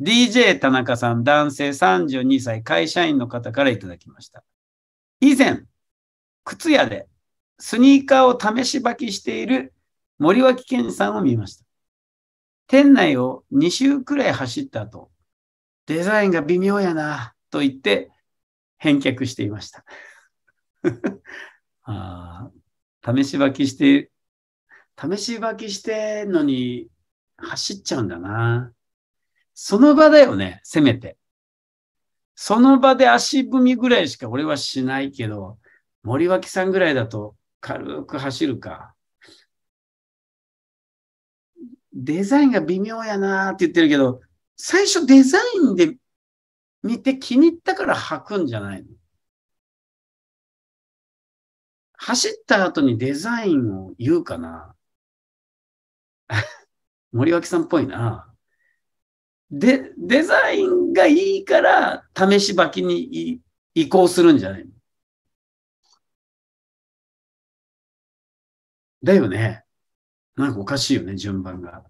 DJ 田中さん、男性32歳、会社員の方からいただきました。以前、靴屋でスニーカーを試し履きしている森脇健さんを見ました。店内を2周くらい走った後、デザインが微妙やなと言って返却していました。あ試し履きして、試し履きしてんのに走っちゃうんだな。その場だよね、せめて。その場で足踏みぐらいしか俺はしないけど、森脇さんぐらいだと軽く走るか。デザインが微妙やなーって言ってるけど、最初デザインで見て気に入ったから履くんじゃないの走った後にデザインを言うかな 森脇さんっぽいな。で、デザインがいいから、試し履きに移行するんじゃないだよね。なんかおかしいよね、順番が。